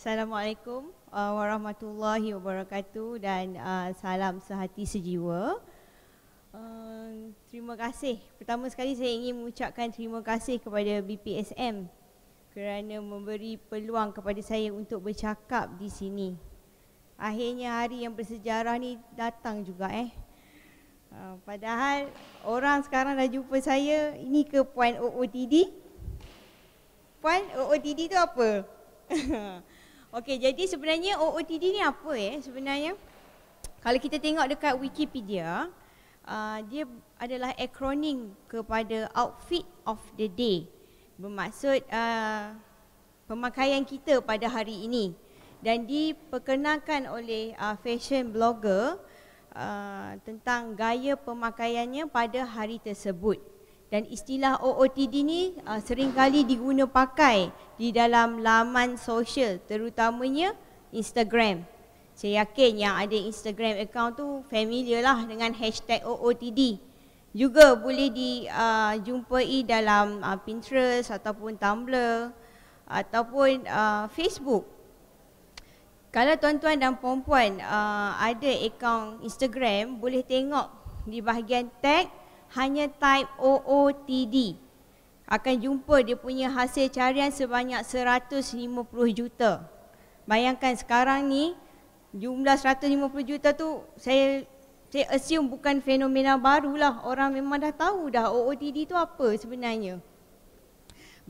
Assalamualaikum uh, warahmatullahi wabarakatuh dan uh, salam sehati sejiwa. Uh, terima kasih. Pertama sekali saya ingin mengucapkan terima kasih kepada BPSM kerana memberi peluang kepada saya untuk bercakap di sini. Akhirnya hari yang bersejarah ni datang juga eh. Uh, padahal orang sekarang dah jumpa saya ini ke puan OOTD. Puan OOTD tu apa? Okey, jadi sebenarnya OOTD ni apa eh sebenarnya? Kalau kita tengok dekat Wikipedia, uh, dia adalah akronim kepada outfit of the day. Bermaksud uh, pemakaian kita pada hari ini dan diperkenalkan oleh uh, fashion blogger uh, tentang gaya pemakaiannya pada hari tersebut dan istilah OOTD ni uh, seringkali diguna pakai di dalam laman sosial terutamanya Instagram. Saya yakin yang ada Instagram account tu familiar lah dengan hashtag OOTD. Juga boleh dijumpai uh, dalam uh, Pinterest ataupun Tumblr ataupun uh, Facebook. Kalau tuan-tuan dan puan-puan uh, ada account Instagram, boleh tengok di bahagian tag hanya type OOTD akan jumpa dia punya hasil carian sebanyak 150 juta. Bayangkan sekarang ni jumlah 150 juta tu saya saya assume bukan fenomena barulah. Orang memang dah tahu dah OOTD tu apa sebenarnya.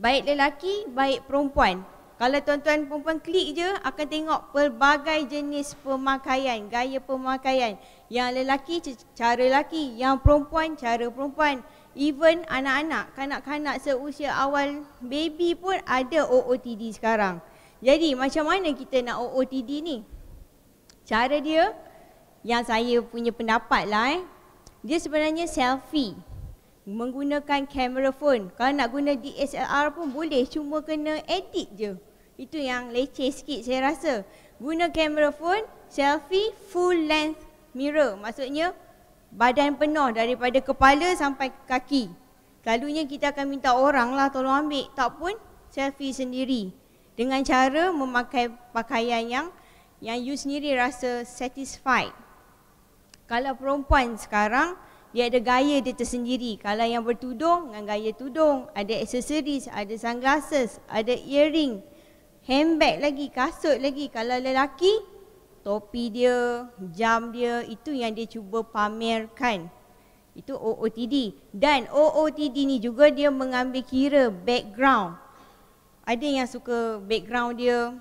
Baik lelaki, baik perempuan. Kalau tuan-tuan perempuan klik je akan tengok pelbagai jenis pemakaian, gaya pemakaian. Yang lelaki cara lelaki, yang perempuan cara perempuan. Even anak-anak, kanak-kanak seusia awal baby pun ada OOTD sekarang. Jadi macam mana kita nak OOTD ni? Cara dia yang saya punya pendapat lah eh. Dia sebenarnya selfie menggunakan kamera phone. Kalau nak guna DSLR pun boleh, cuma kena edit je. Itu yang leceh sikit saya rasa. Guna kamera phone, selfie full length mirror. Maksudnya badan penuh daripada kepala sampai kaki. Selalunya kita akan minta orang lah tolong ambil. Tak pun selfie sendiri. Dengan cara memakai pakaian yang yang you sendiri rasa satisfied. Kalau perempuan sekarang, dia ada gaya dia tersendiri. Kalau yang bertudung, dengan gaya tudung. Ada accessories, ada sunglasses, ada earring, handbag lagi, kasut lagi. Kalau lelaki, topi dia, jam dia, itu yang dia cuba pamerkan. Itu OOTD. Dan OOTD ni juga dia mengambil kira background. Ada yang suka background dia.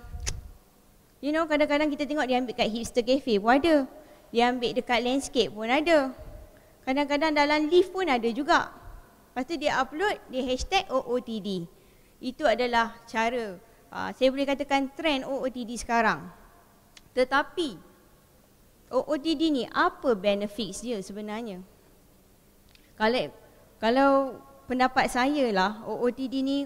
You know, kadang-kadang kita tengok dia ambil kat hipster cafe pun ada. Dia ambil dekat landscape pun ada. Kadang-kadang dalam lift pun ada juga. Lepas dia upload dia hashtag OOTD. Itu adalah cara Ah, saya boleh katakan trend OOTD sekarang. Tetapi OOTD ni apa benefits dia sebenarnya? Kalau kalau pendapat saya lah OOTD ni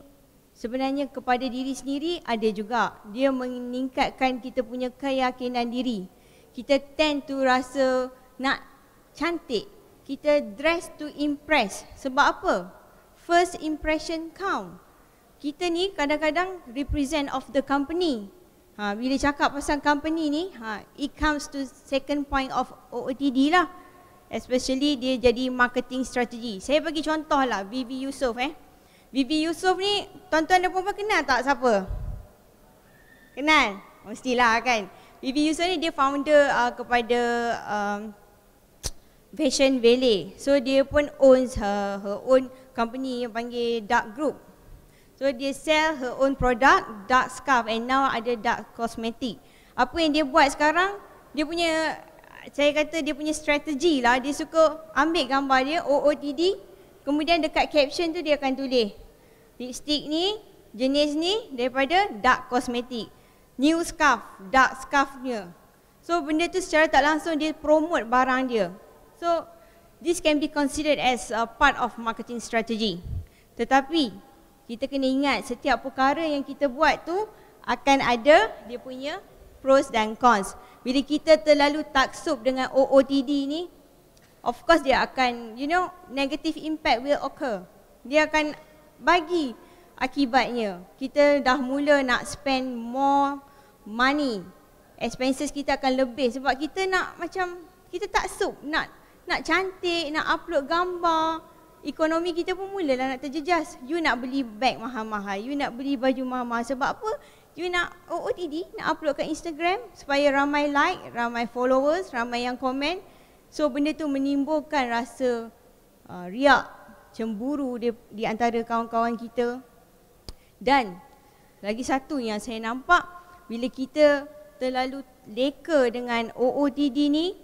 sebenarnya kepada diri sendiri ada juga. Dia meningkatkan kita punya keyakinan diri. Kita tend to rasa nak cantik. Kita dress to impress. Sebab apa? First impression count kita ni kadang-kadang represent of the company. Ha, bila cakap pasal company ni, ha, it comes to second point of OOTD lah. Especially dia jadi marketing strategy. Saya bagi contoh lah, Vivi Yusof eh. Vivi Yusof ni, tuan-tuan dan perempuan kenal tak siapa? Kenal? Mestilah kan. Vivi Yusof ni dia founder uh, kepada um, Fashion Valley. So dia pun owns her, her own company yang panggil Dark Group. So dia sell her own product dark scarf and now ada dark cosmetic. Apa yang dia buat sekarang? Dia punya saya kata dia punya strategi lah. Dia suka ambil gambar dia OOTD. Kemudian dekat caption tu dia akan tulis lipstick ni jenis ni daripada dark cosmetic. New scarf, dark scarf scarfnya. So benda tu secara tak langsung dia promote barang dia. So this can be considered as a part of marketing strategy. Tetapi kita kena ingat setiap perkara yang kita buat tu akan ada dia punya pros dan cons. Bila kita terlalu taksub dengan OOTD ni, of course dia akan, you know, negative impact will occur. Dia akan bagi akibatnya. Kita dah mula nak spend more money. Expenses kita akan lebih sebab kita nak macam, kita taksub nak nak cantik, nak upload gambar, ekonomi kita pun mulalah nak terjejas. You nak beli beg mahal-mahal, you nak beli baju mahal-mahal. Sebab apa? You nak OOTD, oh, nak upload ke Instagram supaya ramai like, ramai followers, ramai yang komen. So benda tu menimbulkan rasa uh, riak, cemburu di, di antara kawan-kawan kita. Dan lagi satu yang saya nampak, bila kita terlalu leka dengan OOTD ni,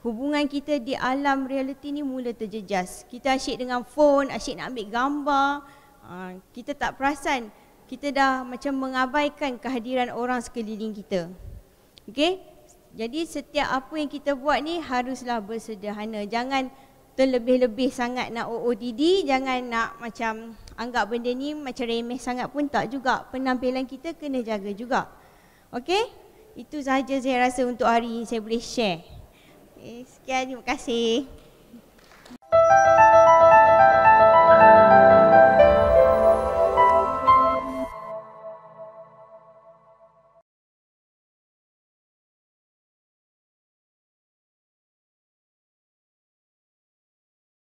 Hubungan kita di alam realiti ni mula terjejas. Kita asyik dengan phone, asyik nak ambil gambar. Ha, kita tak perasan. Kita dah macam mengabaikan kehadiran orang sekeliling kita. Okay? Jadi setiap apa yang kita buat ni haruslah bersederhana. Jangan terlebih-lebih sangat nak OOTD. Jangan nak macam anggap benda ni macam remeh sangat pun tak juga. Penampilan kita kena jaga juga. Okay? Itu sahaja saya rasa untuk hari ini saya boleh share. Okay, sekian, terima kasih.